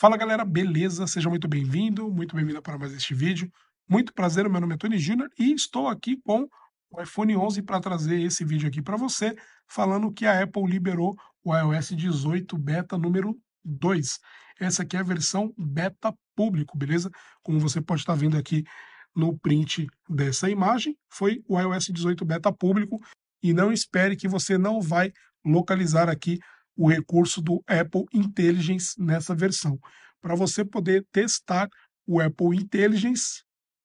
Fala galera, beleza? Seja muito bem-vindo, muito bem-vinda para mais este vídeo. Muito prazer, meu nome é Tony Júnior e estou aqui com o iPhone 11 para trazer esse vídeo aqui para você, falando que a Apple liberou o iOS 18 beta número 2. Essa aqui é a versão beta público, beleza? Como você pode estar vendo aqui no print dessa imagem, foi o iOS 18 beta público e não espere que você não vai localizar aqui o recurso do Apple Intelligence nessa versão. Para você poder testar o Apple Intelligence,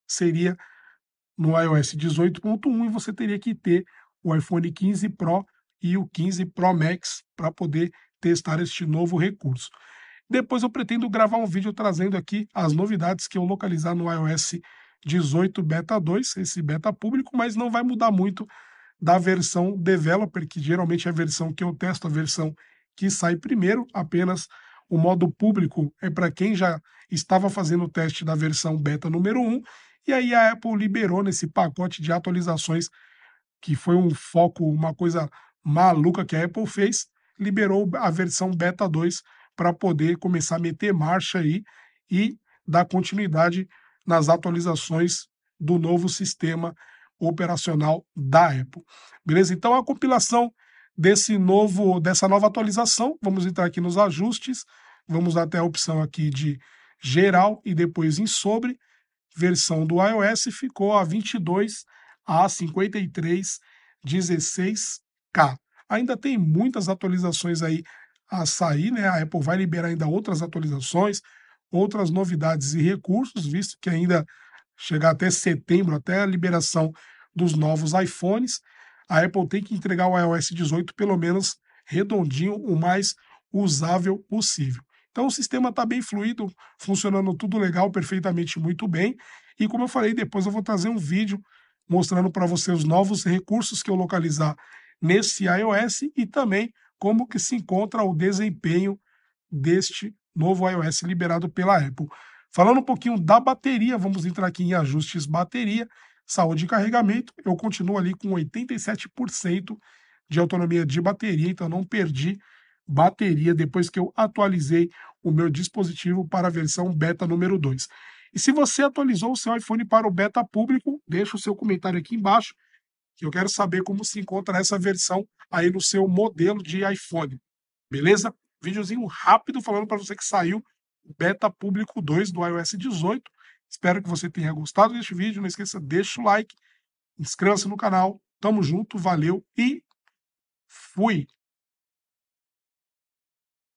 seria no iOS 18.1 e você teria que ter o iPhone 15 Pro e o 15 Pro Max para poder testar este novo recurso. Depois eu pretendo gravar um vídeo trazendo aqui as novidades que eu localizar no iOS 18 Beta 2, esse beta público, mas não vai mudar muito da versão developer, que geralmente é a versão que eu testo, a versão que sai primeiro, apenas o modo público é para quem já estava fazendo o teste da versão beta número 1, e aí a Apple liberou nesse pacote de atualizações, que foi um foco, uma coisa maluca que a Apple fez, liberou a versão beta 2 para poder começar a meter marcha aí e dar continuidade nas atualizações do novo sistema operacional da Apple. Beleza? Então a compilação desse novo, dessa nova atualização. Vamos entrar aqui nos ajustes, vamos até a opção aqui de geral e depois em sobre. Versão do iOS ficou a 22 a 53 16K. Ainda tem muitas atualizações aí a sair, né? A Apple vai liberar ainda outras atualizações, outras novidades e recursos, visto que ainda chegar até setembro, até a liberação dos novos iPhones a Apple tem que entregar o iOS 18 pelo menos redondinho, o mais usável possível. Então o sistema está bem fluido, funcionando tudo legal, perfeitamente muito bem. E como eu falei, depois eu vou trazer um vídeo mostrando para você os novos recursos que eu localizar nesse iOS e também como que se encontra o desempenho deste novo iOS liberado pela Apple. Falando um pouquinho da bateria, vamos entrar aqui em ajustes bateria Saúde de carregamento, eu continuo ali com 87% de autonomia de bateria, então não perdi bateria depois que eu atualizei o meu dispositivo para a versão beta número 2. E se você atualizou o seu iPhone para o beta público, deixa o seu comentário aqui embaixo, que eu quero saber como se encontra essa versão aí no seu modelo de iPhone. Beleza? Videozinho rápido falando para você que saiu beta público 2 do iOS 18. Espero que você tenha gostado deste vídeo. Não esqueça, deixa o like, inscreva-se no canal. Tamo junto, valeu e fui!